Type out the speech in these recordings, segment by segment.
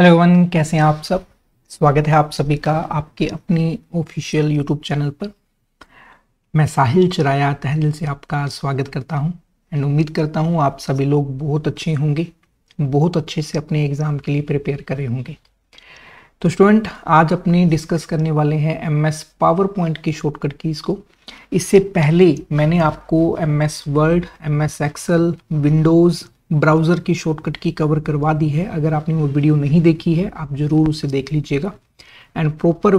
hello one कैसे हैं आप सब स्वागत है आप सभी का आपके अपनी ऑफिशियल यूट्यूब चैनल पर मैं साहिल चिराया तहदिल से आपका स्वागत करता हूं एंड उम्मीद करता हूं आप सभी लोग बहुत अच्छे होंगे बहुत अच्छे से अपने एग्ज़ाम के लिए प्रिपेयर कर रहे होंगे तो स्टूडेंट आज अपने डिस्कस करने वाले हैं एम एस पावर पॉइंट की शॉर्टकट कीज़ को इससे पहले मैंने आपको M S Word M S Excel Windows browser की शॉर्टकट की कवर करवा दी है अगर आपने वो वीडियो नहीं देखी है आप ज़रूर उसे देख लीजिएगा एंड प्रॉपर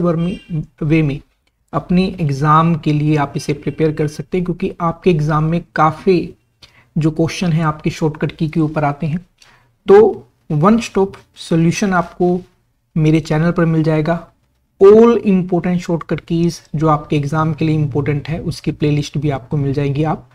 वे में अपने एग्ज़ाम के लिए आप इसे प्रिपेयर कर सकते हैं क्योंकि आपके एग्ज़ाम में काफ़ी जो क्वेश्चन है आपके शॉर्टकट की के ऊपर आते हैं तो वन स्टॉप सोल्यूशन आपको मेरे चैनल पर मिल जाएगा ऑल इम्पोर्टेंट शॉर्टकट कीज़ जो आपके एग्ज़ाम के लिए इम्पोर्टेंट है उसकी प्लेलिस्ट भी आपको मिल जाएगी आप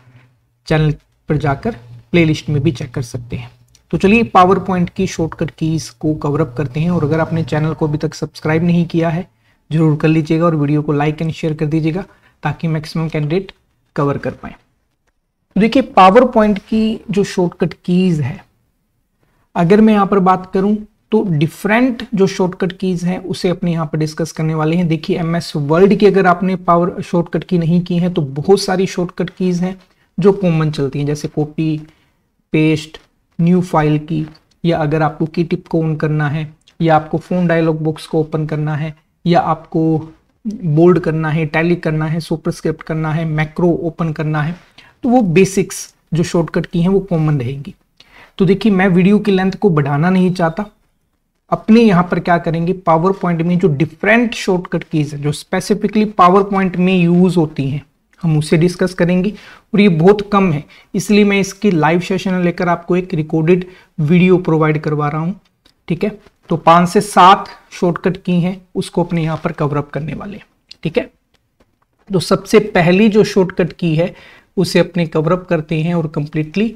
चैनल पर जाकर प्लेलिस्ट में भी चेक कर सकते हैं तो चलिए पावर पॉइंट की शॉर्टकट कीज़ को कवरअप करते हैं और अगर आपने चैनल को अभी तक सब्सक्राइब नहीं किया है ज़रूर कर लीजिएगा और वीडियो को लाइक एंड शेयर कर दीजिएगा ताकि मैक्सिमम कैंडिडेट कवर कर पाए तो देखिए पावर पॉइंट की जो शॉर्टकट कीज़ है अगर मैं यहाँ पर बात करूँ तो डिफरेंट जो शॉर्टकट कीज है उसे अपने यहाँ पर डिस्कस करने वाले हैं देखिए एम एस वर्ल्ड की अगर आपने पावर शॉर्टकट की नहीं की है तो बहुत सारी शॉर्टकट कीज हैं जो कॉमन चलती हैं जैसे कॉपी पेस्ट न्यू फाइल की या अगर आपको की टिप को ऑन करना है या आपको फ़ोन डायलॉग बॉक्स को ओपन करना है या आपको बोल्ड करना है टैली करना है सुपरस्क्रिप्ट करना है मैक्रो ओपन करना है तो वो बेसिक्स जो शॉर्टकट की हैं वो कॉमन रहेगी तो देखिए मैं वीडियो की लेंथ को बढ़ाना नहीं चाहता अपने यहाँ पर क्या करेंगे पावर पॉइंट में जो डिफरेंट शॉर्टकट कीज हैं जो स्पेसिफिकली पावर पॉइंट में यूज होती हैं हम उसे डिस्कस करेंगे और ये बहुत कम है इसलिए मैं इसकी लाइव सेशन लेकर आपको एक रिकॉर्डेड वीडियो प्रोवाइड करवा रहा हूँ ठीक है तो पांच से सात शॉर्टकट की हैं उसको अपने यहाँ पर कवरअप करने वाले ठीक है तो सबसे पहली जो शॉर्टकट की है उसे अपने कवरअप करते हैं और कंप्लीटली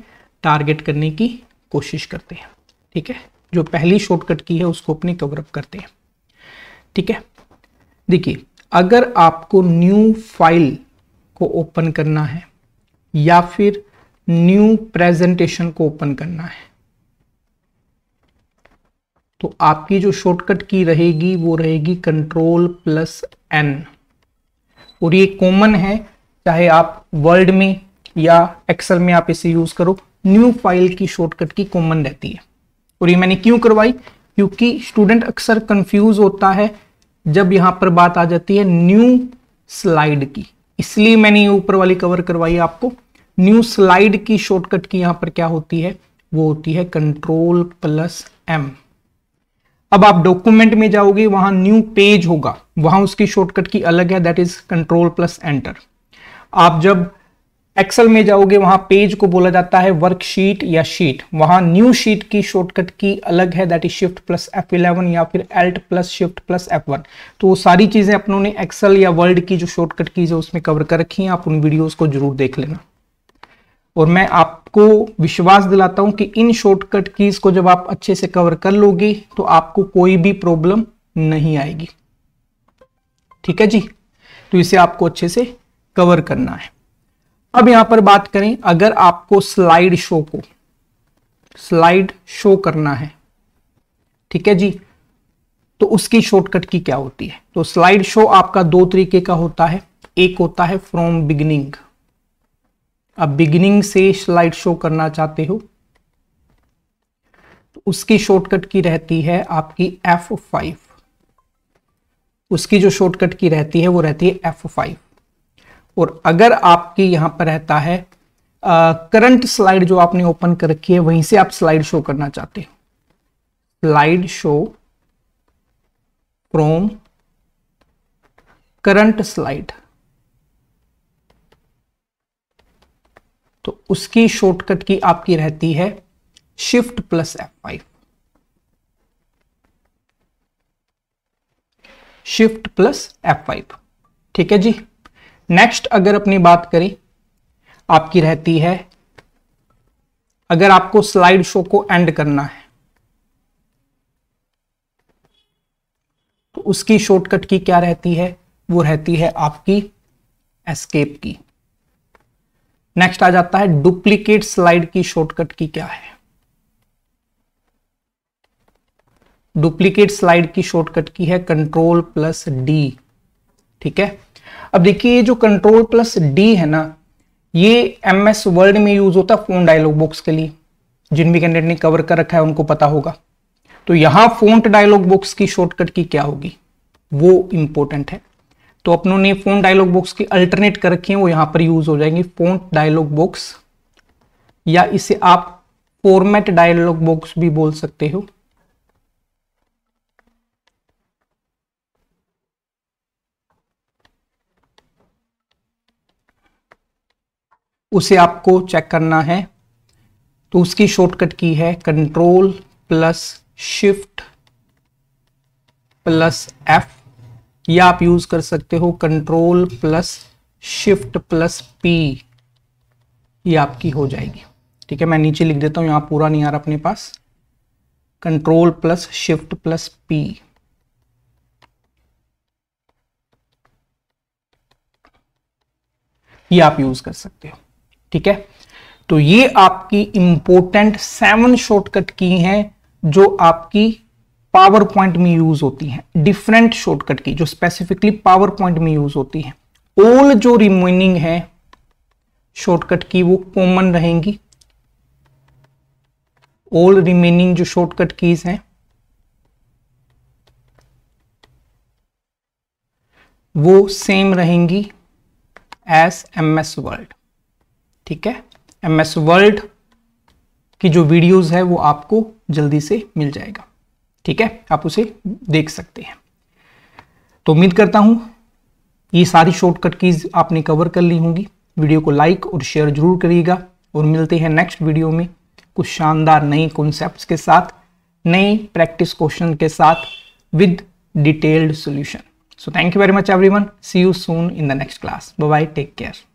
टारगेट करने की कोशिश करते हैं ठीक है जो पहली शॉर्टकट की है उसको अपने कवरअप करते हैं ठीक है देखिए अगर आपको न्यू फाइल को ओपन करना है या फिर न्यू प्रेजेंटेशन को ओपन करना है तो आपकी जो शॉर्टकट की रहेगी वो रहेगी कंट्रोल प्लस एन और ये कॉमन है चाहे आप वर्ल्ड में या एक्सेल में आप इसे यूज करो न्यू फाइल की शॉर्टकट की कॉमन रहती है और ये मैंने क्यों करवाई क्योंकि स्टूडेंट अक्सर कंफ्यूज होता है जब यहां पर बात आ जाती है न्यू स्लाइड की इसलिए मैंने ये ऊपर वाली कवर करवाई आपको न्यू स्लाइड की शॉर्टकट की यहां पर क्या होती है वो होती है कंट्रोल प्लस एम अब आप डॉक्यूमेंट में जाओगे वहां न्यू पेज होगा वहां उसकी शॉर्टकट की अलग है that is control plus enter आप जब एक्सेल में जाओगे वहां पेज को बोला जाता है वर्कशीट या शीट वहां न्यू शीट की शॉर्टकट की अलग है that is shift plus F eleven या फिर alt plus shift plus F one तो वो सारी चीजें अपनों ने एक्सेल या वर्ल्ड की जो शॉर्टकट कीज है उसमें कवर कर रखी हैं आप उन वीडियोज को जरूर देख लेना और मैं आपको विश्वास दिलाता हूं कि इन शॉर्टकट कीज को जब आप अच्छे से कवर कर लोगे तो आपको कोई भी प्रॉब्लम नहीं आएगी ठीक है जी तो इसे आपको अच्छे से कवर करना है अब यहां पर बात करें अगर आपको स्लाइड शो को स्लाइड शो करना है ठीक है जी तो उसकी शॉर्टकट की क्या होती है तो स्लाइड शो आपका दो तरीके का होता है एक होता है फ्रॉम बिगिनिंग अब बिगिनिंग से स्लाइड शो करना चाहते हो तो उसकी शॉर्टकट की रहती है आपकी F5 उसकी जो शॉर्टकट की रहती है वो रहती है F5 और अगर आपकी यहां पर रहता है करंट स्लाइड जो आपने ओपन कर रखी है वहीं से आप स्लाइड शो करना चाहते हो slide show from current slide तो उसकी शॉर्टकट की आपकी रहती है shift plus F five shift plus F five ठीक है जी नेक्स्ट अगर अपनी बात करें आपकी रहती है अगर आपको स्लाइड शो को एंड करना है तो उसकी शॉर्टकट की क्या रहती है वो रहती है आपकी एस्केप की नेक्स्ट आ जाता है डुप्लीकेट स्लाइड की शॉर्टकट की क्या है डुप्लीकेट स्लाइड की शॉर्टकट की है कंट्रोल प्लस डी ठीक है अब देखिए ये जो कंट्रोल प्लस डी है ना ये एम एस वर्ल्ड में यूज होता है फोन डायलॉग बॉक्स के लिए जिन भी कैंडिडेट ने कवर कर रखा है उनको पता होगा तो यहां फोन डायलॉग बॉक्स की शॉर्टकट की क्या होगी वो इंपॉर्टेंट है तो अपनों ने फोन डायलॉग बॉक्स की अल्टरनेट कर रखी है वो यहां पर यूज हो जाएंगे फोन डायलॉग बॉक्स या इसे आप फॉर्मेट डायलॉग बॉक्स भी बोल सकते हो उसे आपको चेक करना है तो उसकी शॉर्टकट की है control plus shift plus F या आप यूज कर सकते हो control plus shift plus P ये आपकी हो जाएगी ठीक है मैं नीचे लिख देता हूं यहां पूरा नहीं आ रहा अपने पास control plus shift plus P ये आप यूज कर सकते हो ठीक है तो ये आपकी इंपोर्टेंट सेवन शॉर्टकट की हैं जो आपकी पावर पॉइंट में यूज होती हैं डिफरेंट शॉर्टकट की जो स्पेसिफिकली पावर पॉइंट में यूज होती है ओल जो रिमेनिंग है शॉर्टकट की वो कॉमन रहेंगी ओल रिमेनिंग जो शॉर्टकट कीज हैं वो सेम रहेंगी एस एम एस वर्ल्ड ठीक है एम एस वर्ल्ड की जो वीडियोस है वो आपको जल्दी से मिल जाएगा ठीक है आप उसे देख सकते हैं तो उम्मीद करता हूं ये सारी शॉर्टकट कीज आपने कवर कर ली होंगी वीडियो को लाइक और शेयर जरूर करिएगा और मिलते हैं नेक्स्ट वीडियो में कुछ शानदार नए कॉन्सेप्ट्स के साथ नए प्रैक्टिस क्वेश्चन के साथ with detailed solution so thank you very much everyone see you soon in the next class bye take care